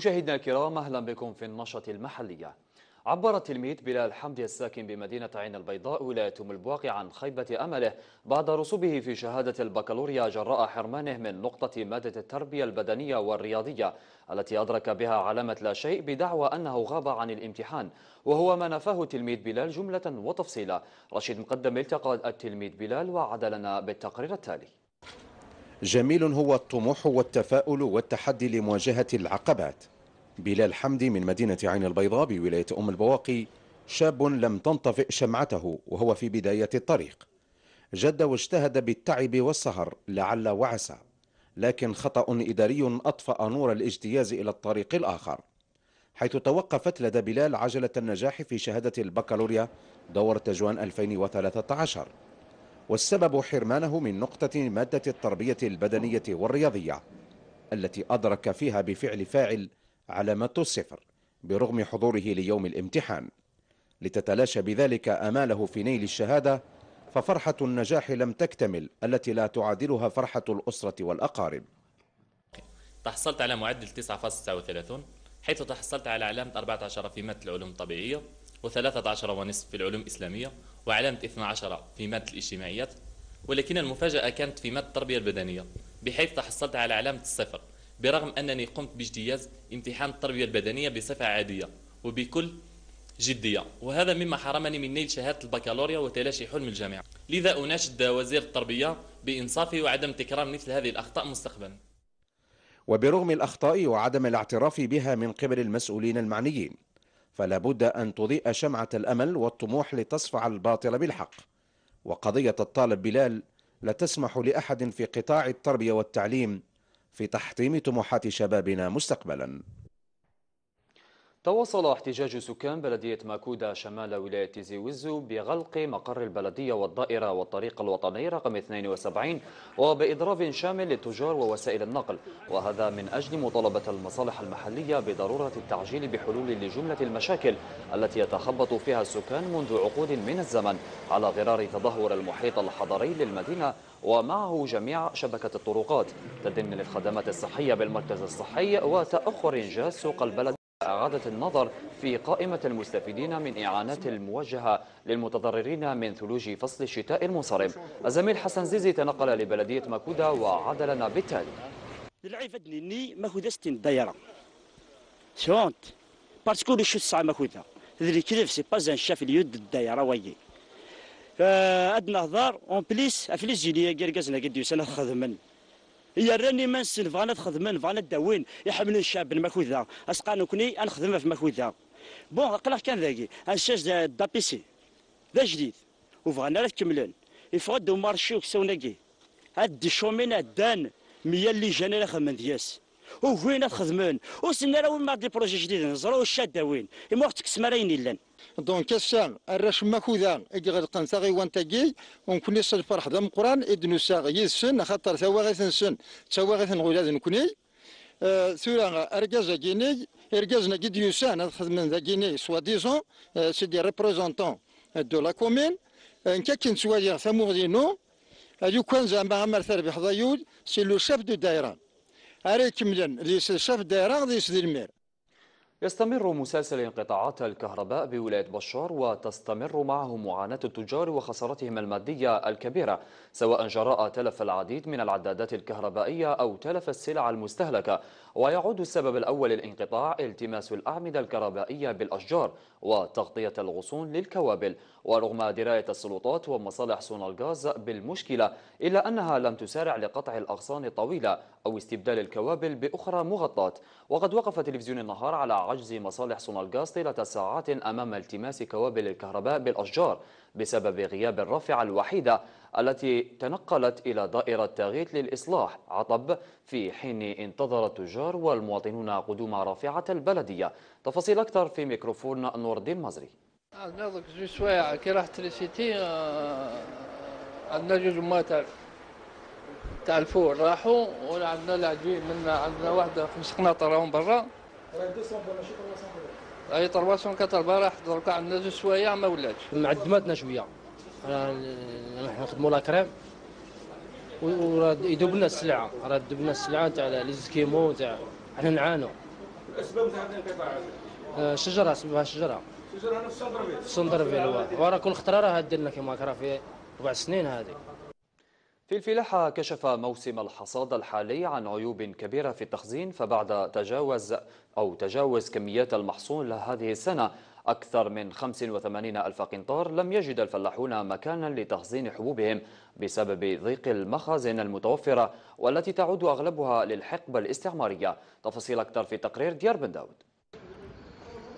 مشاهدينا الكرام اهلا بكم في النشرة المحلية. عبر التلميذ بلال حمدي الساكن بمدينة عين البيضاء ولاية البواقي عن خيبة أمله بعد رسوبه في شهادة البكالوريا جراء حرمانه من نقطة مادة التربية البدنية والرياضية التي أدرك بها علامة لا شيء بدعوى أنه غاب عن الامتحان وهو ما نفاه التلميذ بلال جملة وتفصيلا رشيد مقدم التقى التلميذ بلال وعد لنا بالتقرير التالي جميل هو الطموح والتفاؤل والتحدي لمواجهة العقبات بلال حمدي من مدينة عين البيضاء بولاية أم البواقي شاب لم تنطفئ شمعته وهو في بداية الطريق جد واجتهد بالتعب والسهر لعل وعسى لكن خطأ إداري أطفأ نور الاجتياز إلى الطريق الآخر حيث توقفت لدى بلال عجلة النجاح في شهادة البكالوريا دور تجوان 2013 والسبب حرمانه من نقطة مادة التربية البدنية والرياضية التي أدرك فيها بفعل فاعل علامة الصفر برغم حضوره ليوم الامتحان لتتلاشى بذلك أماله في نيل الشهادة ففرحة النجاح لم تكتمل التي لا تعادلها فرحة الأسرة والأقارب تحصلت على معدل 9.39 حيث تحصلت على علامة 14 في مادة العلوم الطبيعية و13 ونصف في العلوم الإسلامية وعلامة 12 في مادة الاجتماعيات ولكن المفاجأة كانت في مادة التربية البدنية بحيث تحصلت على علامة الصفر برغم أنني قمت باجتياز امتحان التربية البدنية بصفة عادية وبكل جدية وهذا مما حرمني من نيل شهادة البكالوريا وتلاشي حلم الجامعة لذا أناشد وزير التربية بإنصافي وعدم تكرار مثل هذه الأخطاء مستقبلا وبرغم الأخطاء وعدم الاعتراف بها من قبل المسؤولين المعنيين فلا بد أن تضيء شمعة الأمل والطموح لتصفع الباطل بالحق وقضية الطالب بلال لا تسمح لأحد في قطاع التربية والتعليم في تحطيم طموحات شبابنا مستقبلا تواصل احتجاج سكان بلدية ماكودا شمال ولاية تيزي بغلق مقر البلدية والدائرة والطريق الوطني رقم 72 وبإضراب شامل للتجار ووسائل النقل وهذا من أجل مطالبة المصالح المحلية بضرورة التعجيل بحلول لجملة المشاكل التي يتخبط فيها السكان منذ عقود من الزمن على غرار تدهور المحيط الحضري للمدينة ومعه جميع شبكة الطرقات تدن للخدمات الصحية بالمركز الصحي وتأخر إنجاز سوق البلد أعادت النظر في قائمة المستفيدين من إعانات الموجهة للمتضررين من ثلوج فصل الشتاء المنصرم الزميل حسن زيزي تنقل لبلدية ماكودا وعدلنا بالتالي العيفة ني ماكودة ستين دايرة شونت باسكو لي شوت ساعة ماكودة ذلي كذف سي با ان شاف اليد الدايرة ويي آه، عندنا هضار اون بليس افليس جيليا كيركازنا قد خذ من راني ما نسن فانا تخدم فانا داوين يحمل الشاب الماكود اسقانو كني نخدمها في ماكود بون قلق كان ذاكي انشاش دابيسي دا جديد وبغانا لا تكملن يفقد مارشي وكسوناكي هاد الشومين هاد دان ميا اللي لاخر خمن دياس وفينا تخدمون وسنا راه وين ما دي بروجي جديد نزرو الشاده وين اما وقت تكسم راه يلان دونك السان الرش ماكوذان اجي غير قنصا غي وان تاكي ونكوني صد فرح دم قران ادنو ساغي يسن خاطر توا غير تنسن توا غير تنغولاد نكوني ثورا آه، ارجاز جيني أرجاز نجد يسان نخدم ذا جيني سوا ديزون آه، سيدي ريبريزونتون دو لا كومين إن آه، سوا ديال ثمور دينو ايو كان زعما عمر ثربي حضايود سي لو شاف دو دايران اريد كمدن اللي سلسف دايره غادي يسد المير يستمر مسلسل انقطاعات الكهرباء بولاية بشار وتستمر معه معاناة التجار وخسارتهم المادية الكبيرة سواء جراء تلف العديد من العدادات الكهربائية أو تلف السلع المستهلكة ويعود السبب الأول للانقطاع التماس الأعمدة الكهربائية بالأشجار وتغطية الغصون للكوابل ورغم دراية السلطات ومصالح صون الغاز بالمشكلة إلا أنها لم تسارع لقطع الأغصان الطويلة أو استبدال الكوابل بأخرى مغطاة وقد وقف تلفزيون النهار على عجز مصالح الغاز طيلة ساعات أمام التماس كوابل الكهرباء بالأشجار بسبب غياب الرافعة الوحيدة التي تنقلت إلى دائرة تاغيت للإصلاح عطب في حين انتظر التجار والمواطنون قدوم رافعة البلدية تفاصيل أكثر في ميكروفون نور الدين مزري عندنا جوج سوايع كي آه، عندنا جوج ماتر تاع الفول راحوا ولا عندنا العجوين منا عندنا واحد خمس قناطر راهم برا اي طرواسون كطربه البارح دركا عندنا سوايع ما ولاتش معدماتنا شويه راه حنا نخدموا لا كريم وراه يدوب لنا السلعه راه دوب لنا السلعه تاع لي زكيمو تاع حنا نعانوا الاسباب أه، تاع هذا الانقطاع شجره اسمها شجره شجره هنا في الشندربيل في الشندربيل وراه كل خطره راه دير لنا كيما راه في ربع سنين هذه في الفلاحة كشف موسم الحصاد الحالي عن عيوب كبيرة في التخزين فبعد تجاوز أو تجاوز كميات المحصول لهذه السنة أكثر من 85 ألف قنطار لم يجد الفلاحون مكانا لتخزين حبوبهم بسبب ضيق المخازن المتوفرة والتي تعود أغلبها للحقبة الاستعمارية تفاصيل أكثر في تقرير ديار بن داود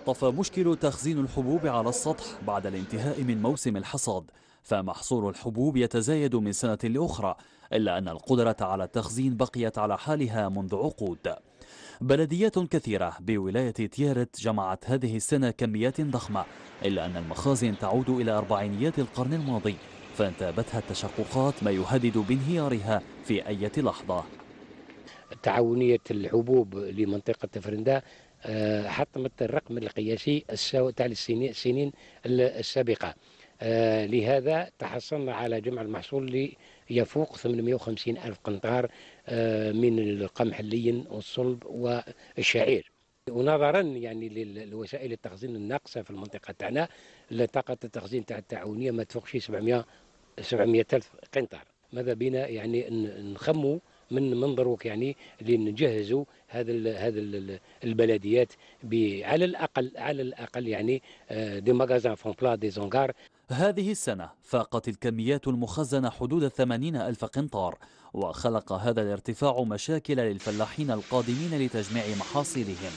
طفى مشكل تخزين الحبوب على السطح بعد الانتهاء من موسم الحصاد فمحصول الحبوب يتزايد من سنة لأخرى إلا أن القدرة على التخزين بقيت على حالها منذ عقود بلديات كثيرة بولاية تيارت جمعت هذه السنة كميات ضخمة إلا أن المخازن تعود إلى أربعينيات القرن الماضي فانتابتها التشققات ما يهدد بانهيارها في أي لحظة تعاونية الحبوب لمنطقة فرندا آه، حطمت الرقم القياسي تاع السنين السابقة آه، لهذا تحصلنا على جمع المحصول يفوق 850 ألف قنطار آه، من القمح اللين والصلب والشعير ونظرا يعني لوسائل التخزين الناقصه في المنطقه تاعنا طاقه التخزين تاع التعاونيه ما تفوقش 700 700 الف قنطار ماذا بينا يعني نخموا من منظرك يعني لنجهزوا هذا هذا البلديات على الاقل على الاقل يعني دي ماغازان فون بلا دي زونغار هذه السنة فاقت الكميات المخزنة حدود 80 ألف قنطار وخلق هذا الارتفاع مشاكل للفلاحين القادمين لتجميع محاصيلهم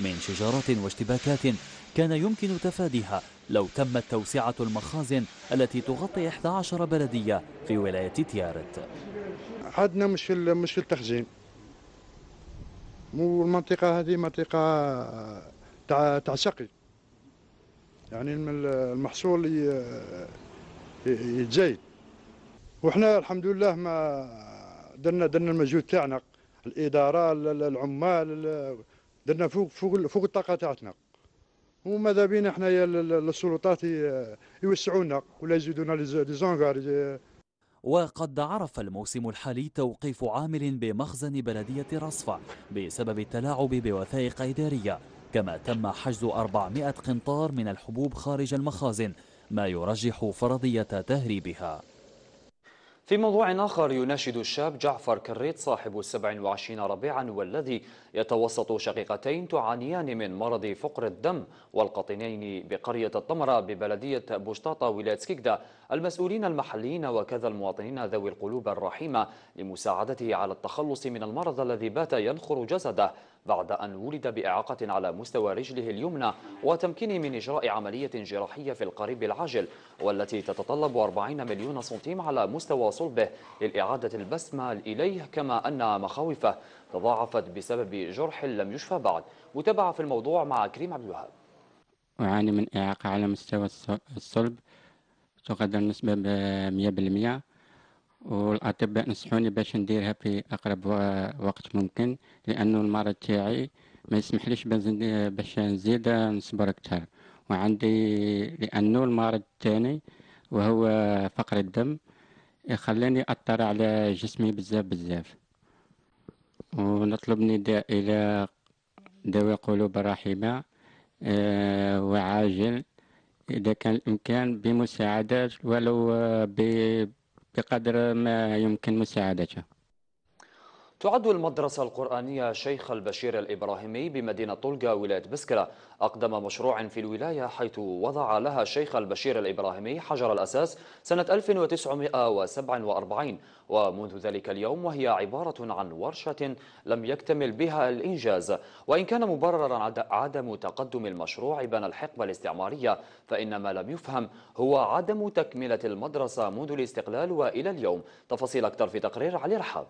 من شجارات واشتباكات كان يمكن تفاديها لو تمت توسعة المخازن التي تغطي 11 بلدية في ولاية تيارت عدنا مش مش التخزين والمنطقة هذه منطقة تاع تاع سقي يعني المحصول يتزايد وحنا الحمد لله ما درنا درنا المجهود تاعنا الاداره العمال درنا فوق فوق فوق الطاقه تاعتنا وماذا بينا حنايا السلطات يوسعونا ولا يزيدونا لي زونغار وقد عرف الموسم الحالي توقيف عامل بمخزن بلدية رصفة بسبب التلاعب بوثائق إدارية كما تم حجز 400 قنطار من الحبوب خارج المخازن ما يرجح فرضية تهريبها في موضوع آخر يناشد الشاب جعفر كريت صاحب 27 ربيعا والذي يتوسط شقيقتين تعانيان من مرض فقر الدم والقطنين بقرية الطمرة ببلدية بوشطاطة ولاية سكيكدا المسؤولين المحليين وكذا المواطنين ذوي القلوب الرحيمة لمساعدته على التخلص من المرض الذي بات ينخر جسده بعد أن ولد بإعاقة على مستوى رجله اليمنى وتمكينه من إجراء عملية جراحية في القريب العاجل والتي تتطلب 40 مليون سنتيم على مستوى صلبه للإعادة البسمة إليه كما أن مخاوفه تضاعفت بسبب جرح لم يشفى بعد متابعة في الموضوع مع كريم عبد الوهاب أعاني من إعاقة على مستوى الصلب تقدر نسبة ب 100% والأطباء نصحوني باش نديرها في أقرب وقت ممكن لأنه المرض تاعي ما يسمحليش باش نزيد نصبر أكثر وعندي لأنه المرض الثاني وهو فقر الدم خلاني أثر على جسمي بزاف بزاف ونطلب نداء إلى دواء قلوب الرحمة آه، وعاجل إذا كان الإمكان بمساعدة ولو ب بقدر ما يمكن مساعدته تعد المدرسة القرآنية شيخ البشير الإبراهيمي بمدينة طلقة ولاية بسكرة أقدم مشروع في الولاية حيث وضع لها شيخ البشير الإبراهيمي حجر الأساس سنة 1947 ومنذ ذلك اليوم وهي عبارة عن ورشة لم يكتمل بها الإنجاز وإن كان مبررا عدم تقدم المشروع بين الحقبة الاستعمارية فإن ما لم يفهم هو عدم تكملة المدرسة منذ الاستقلال وإلى اليوم تفاصيل أكثر في تقرير علي رحاب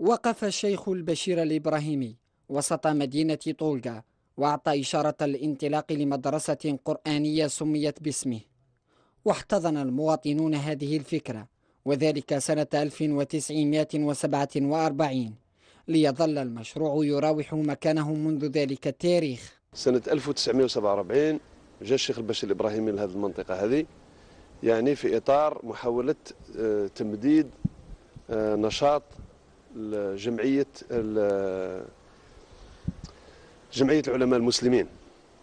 وقف الشيخ البشير الإبراهيمي وسط مدينة طولقة وأعطى إشارة الانطلاق لمدرسة قرآنية سميت باسمه واحتضن المواطنون هذه الفكرة وذلك سنة 1947 ليظل المشروع يراوح مكانه منذ ذلك التاريخ سنة 1947 جاء الشيخ البشير الإبراهيمي لهذه المنطقة هذه يعني في إطار محاولة آه، تمديد آه، نشاط جمعية جمعية العلماء المسلمين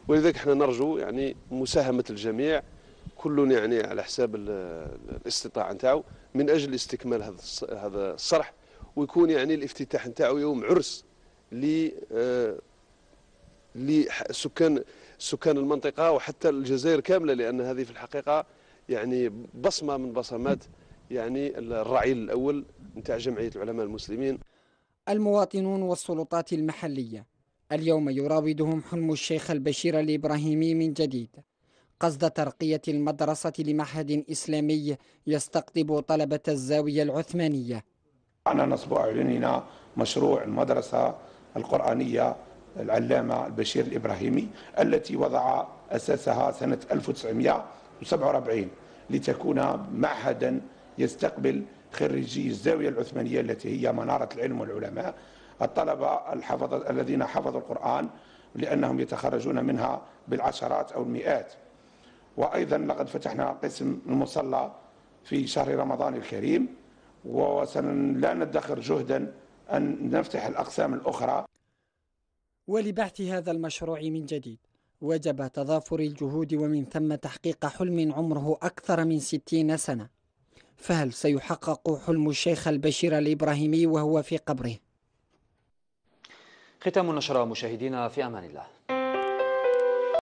ولذلك احنا نرجو يعني مساهمة الجميع كل يعني على حساب الاستطاعة نتاعو من أجل استكمال هذا هذا الصرح ويكون يعني الافتتاح نتاعو يوم عرس ل آه، لسكان سكان المنطقة وحتى الجزائر كاملة لأن هذه في الحقيقة يعني بصمة من بصمات يعني الرعيل الأول نتاع جمعية العلماء المسلمين المواطنون والسلطات المحلية اليوم يراودهم حلم الشيخ البشير الإبراهيمي من جديد قصد ترقية المدرسة لمعهد إسلامي يستقطب طلبة الزاوية العثمانية أنا نصب اعلننا مشروع المدرسة القرآنية العلامة البشير الإبراهيمي التي وضع أساسها سنة 1947 لتكون معهدا يستقبل خريجي الزاوية العثمانية التي هي منارة العلم والعلماء الطلبة الحفظ الذين حفظوا القرآن لأنهم يتخرجون منها بالعشرات أو المئات وأيضا لقد فتحنا قسم المصلى في شهر رمضان الكريم وسنلا ندخر جهدا أن نفتح الأقسام الأخرى ولبحث هذا المشروع من جديد وجب تضافر الجهود ومن ثم تحقيق حلم عمره أكثر من ستين سنة فهل سيحقق حلم الشيخ البشير الإبراهيمي وهو في قبره؟ ختام النشرة مشاهدينا في أمان الله